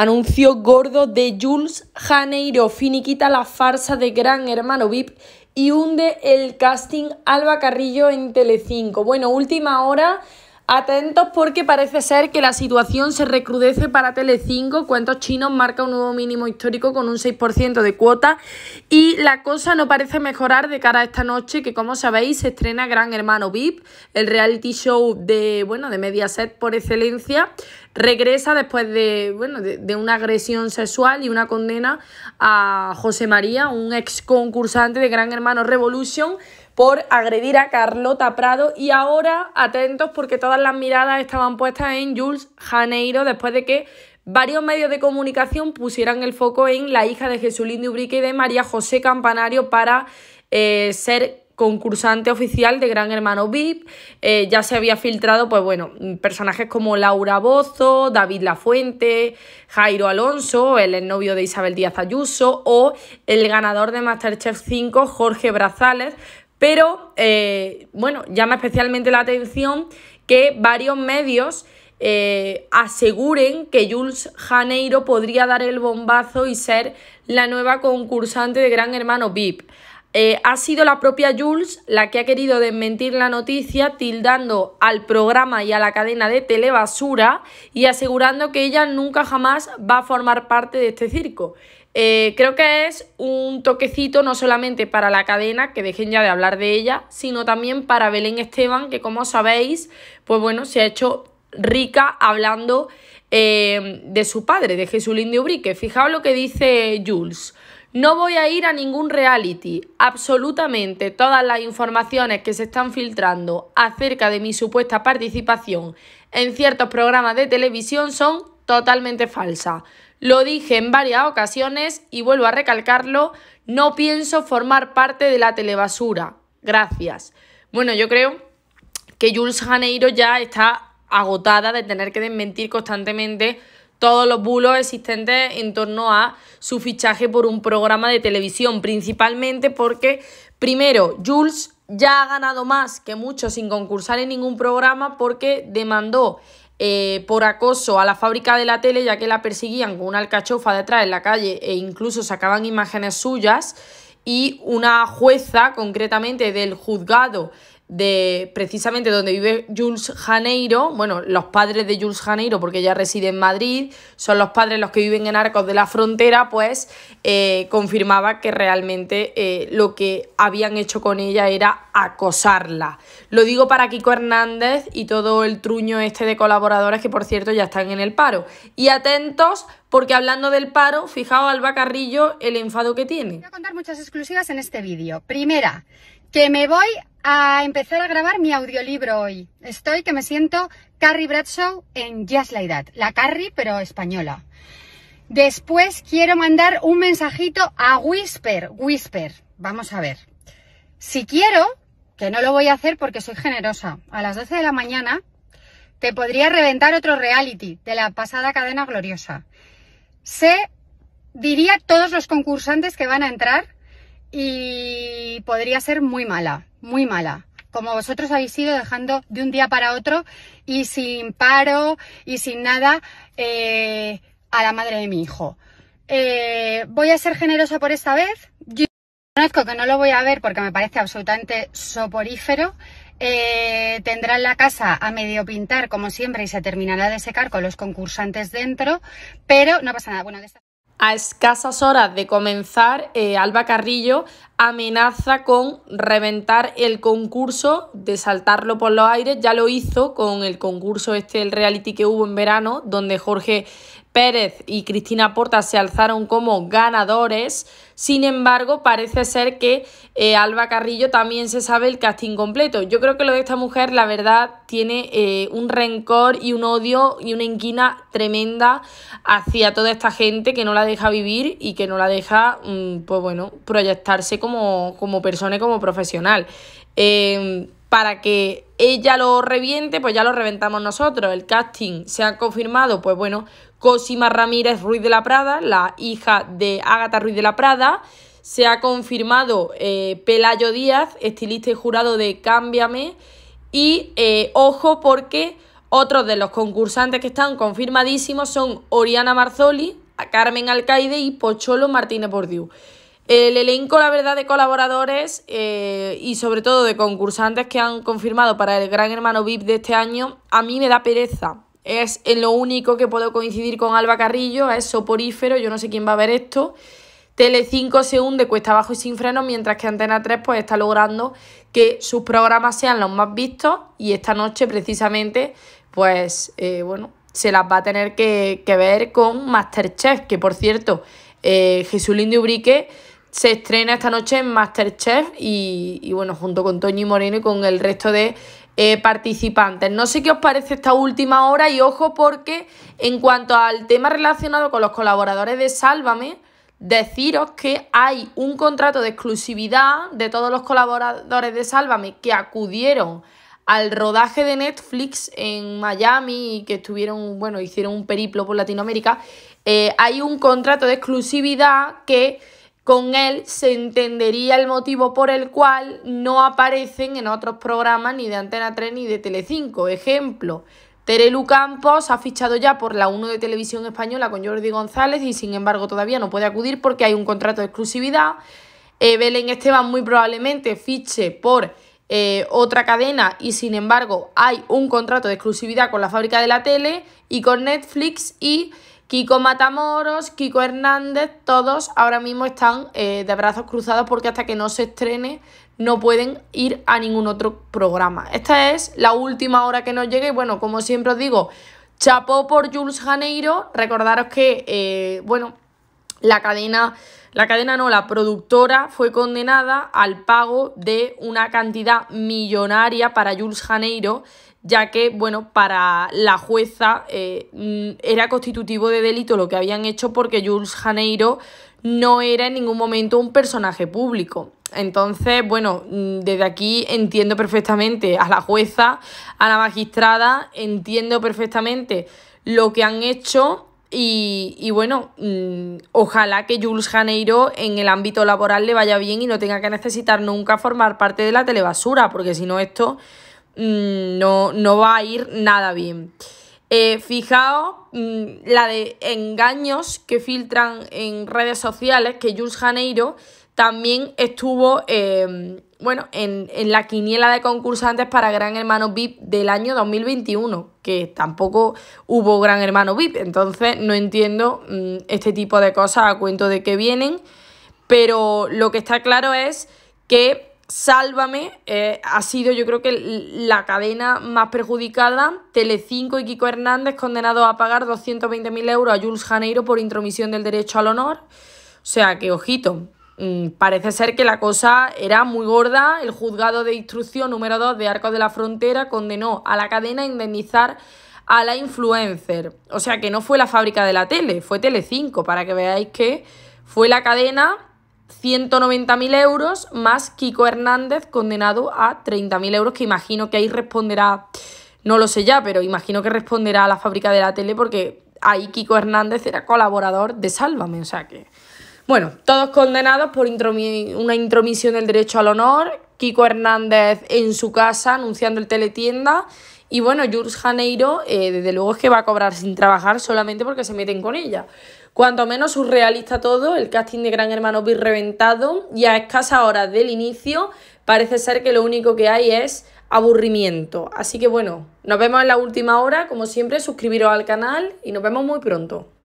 Anuncio gordo de Jules Janeiro finiquita la farsa de Gran Hermano VIP y hunde el casting Alba Carrillo en Telecinco. Bueno, última hora Atentos porque parece ser que la situación se recrudece para Telecinco, cuentos chinos marca un nuevo mínimo histórico con un 6% de cuota y la cosa no parece mejorar de cara a esta noche que como sabéis se estrena Gran Hermano VIP, el reality show de bueno, de Mediaset por excelencia, regresa después de, de una agresión sexual y una condena a José María, un ex concursante de Gran Hermano Revolution por agredir a Carlota Prado y ahora atentos porque todas las miradas estaban puestas en Jules Janeiro después de que varios medios de comunicación pusieran el foco en la hija de Jesulín de Ubrique y de María José Campanario para eh, ser concursante oficial de Gran Hermano VIP. Eh, ya se había filtrado, pues bueno, personajes como Laura Bozo, David Lafuente, Jairo Alonso, el novio de Isabel Díaz Ayuso o el ganador de Masterchef 5, Jorge Brazales, pero eh, bueno, llama especialmente la atención que varios medios eh, aseguren que Jules Janeiro podría dar el bombazo y ser la nueva concursante de Gran Hermano VIP. Eh, ha sido la propia Jules la que ha querido desmentir la noticia, tildando al programa y a la cadena de Telebasura y asegurando que ella nunca jamás va a formar parte de este circo. Eh, creo que es un toquecito no solamente para la cadena, que dejen ya de hablar de ella, sino también para Belén Esteban, que como sabéis, pues bueno, se ha hecho rica hablando eh, de su padre, de Jesulín de Ubrique. Fijaos lo que dice Jules. No voy a ir a ningún reality. Absolutamente todas las informaciones que se están filtrando acerca de mi supuesta participación en ciertos programas de televisión son totalmente falsa. Lo dije en varias ocasiones y vuelvo a recalcarlo, no pienso formar parte de la telebasura. Gracias. Bueno, yo creo que Jules Janeiro ya está agotada de tener que desmentir constantemente todos los bulos existentes en torno a su fichaje por un programa de televisión, principalmente porque, primero, Jules ya ha ganado más que muchos sin concursar en ningún programa porque demandó eh, por acoso a la fábrica de la tele, ya que la persiguían con una alcachofa detrás en la calle e incluso sacaban imágenes suyas. Y una jueza, concretamente del juzgado de precisamente donde vive Jules Janeiro, bueno, los padres de Jules Janeiro, porque ella reside en Madrid, son los padres los que viven en Arcos de la Frontera, pues eh, confirmaba que realmente eh, lo que habían hecho con ella era acosarla. Lo digo para Kiko Hernández y todo el truño este de colaboradores que por cierto ya están en el paro. Y atentos porque hablando del paro, fijaos al bacarrillo el enfado que tiene. Voy a contar muchas exclusivas en este vídeo. Primera, que me voy a empezar a grabar mi audiolibro hoy. Estoy que me siento Carrie Bradshaw en Just La That, la Carrie pero española. Después quiero mandar un mensajito a Whisper, Whisper, vamos a ver. Si quiero, que no lo voy a hacer porque soy generosa, a las 12 de la mañana te podría reventar otro reality de la pasada cadena gloriosa. Sé, diría todos los concursantes que van a entrar, y podría ser muy mala, muy mala. Como vosotros habéis ido dejando de un día para otro y sin paro y sin nada eh, a la madre de mi hijo. Eh, voy a ser generosa por esta vez. Yo conozco que no lo voy a ver porque me parece absolutamente soporífero. Eh, tendrán la casa a medio pintar como siempre y se terminará de secar con los concursantes dentro, pero no pasa nada. Bueno, de esta... A escasas horas de comenzar, eh, Alba Carrillo amenaza con reventar el concurso, de saltarlo por los aires. Ya lo hizo con el concurso este, el reality que hubo en verano, donde Jorge Pérez y Cristina Porta se alzaron como ganadores. Sin embargo, parece ser que eh, Alba Carrillo también se sabe el casting completo. Yo creo que lo de esta mujer, la verdad, tiene eh, un rencor y un odio y una inquina tremenda hacia toda esta gente que no la deja vivir y que no la deja, mm, pues bueno, proyectarse como, como persona y como profesional. Em, para que ella lo reviente, pues ya lo reventamos nosotros. El casting se ha confirmado, pues bueno, Cosima Ramírez Ruiz de la Prada, la hija de Ágata Ruiz de la Prada. Se ha confirmado eh, Pelayo Díaz, estilista y jurado de Cámbiame. Y eh, ojo porque otros de los concursantes que están confirmadísimos son Oriana Marzoli, Carmen Alcaide y Pocholo Martínez Bordiú. El elenco, la verdad, de colaboradores eh, y sobre todo de concursantes que han confirmado para el Gran Hermano VIP de este año, a mí me da pereza es en eh, lo único que puedo coincidir con Alba Carrillo, es soporífero, yo no sé quién va a ver esto. Tele5 se hunde cuesta abajo y sin freno mientras que Antena 3 pues, está logrando que sus programas sean los más vistos y esta noche precisamente pues eh, bueno, se las va a tener que, ver con Masterchef, que por cierto, eh, Jesulín de Ubrique se estrena esta noche en Masterchef y, y bueno, junto con Toño y Moreno y con el resto de eh, participantes. No sé qué os parece esta última hora y ojo porque en cuanto al tema relacionado con los colaboradores de Sálvame, deciros que hay un contrato de exclusividad de todos los colaboradores de Sálvame que acudieron al rodaje de Netflix en Miami y que estuvieron, bueno, hicieron un periplo por Latinoamérica, eh, hay un contrato de exclusividad que con él se entendería el motivo por el cual no aparecen en otros programas ni de Antena 3 ni de Telecinco. Ejemplo, Terelu Campos ha fichado ya por la 1 de Televisión Española con Jordi González y sin embargo todavía no puede acudir porque hay un contrato de exclusividad. Eh, Belén Esteban muy probablemente fiche por eh, otra cadena y sin embargo hay un contrato de exclusividad con la fábrica de la tele y con Netflix y Kiko Matamoros, Kiko Hernández, todos ahora mismo están eh, de brazos cruzados porque hasta que no se estrene no pueden ir a ningún otro programa. Esta es la última hora que nos llega y bueno, como siempre os digo, chapó por Jules Janeiro. Recordaros que, eh, bueno, la cadena, la cadena no, la productora fue condenada al pago de una cantidad millonaria para Jules Janeiro ya que, bueno, para la jueza eh, mm, era constitutivo de delito lo que habían hecho porque Jules Janeiro no era en ningún momento un personaje público. Entonces, bueno, mm, desde aquí entiendo perfectamente a la jueza, a la magistrada, entiendo perfectamente lo que han hecho y, bueno, mm, ojalá que Jules Janeiro en el ámbito laboral le vaya bien y no tenga que necesitar nunca formar parte de la telebasura, porque si no esto Mm, no, no va a ir nada bien. Eh, fijaos mm, la de engaños que filtran en redes sociales, que Jules Janeiro también estuvo em, bueno, en, la quiniela de concursantes para Gran Hermano VIP del año 2021, que tampoco hubo Gran Hermano VIP, entonces no entiendo mm, este tipo de cosas a cuento de que vienen, pero lo que está claro es que Sálvame eh, ha sido yo creo que la cadena más perjudicada. Telecinco y Kiko Hernández condenados a pagar 220.000 euros a Jules Janeiro por intromisión del derecho al honor. O sea que, ojito, mm, parece ser que la cosa era muy gorda. El juzgado de instrucción número 2 de Arcos de la Frontera condenó a la cadena a indemnizar a la influencer. O sea que no fue la fábrica de la tele, fue Telecinco, para que veáis que fue la cadena 190.000 euros más Kiko Hernández condenado a 30.000 euros, que imagino que ahí responderá, no lo sé ya, pero imagino que responderá a la fábrica de la tele porque ahí Kiko Hernández era colaborador de Sálvame, o sea que... Bueno, todos condenados por una intromisión del derecho al honor, Kiko Hernández en su casa anunciando el teletienda y bueno, Jules Janeiro, eh, desde luego es que va a cobrar sin trabajar solamente porque se meten con ella. Cuanto menos surrealista todo, el casting de Gran Hermano vi reventado y a escasas horas del inicio parece ser que lo único que hay es aburrimiento. Así que bueno, nos vemos en la última hora, como siempre, suscribiros al canal y nos vemos muy pronto.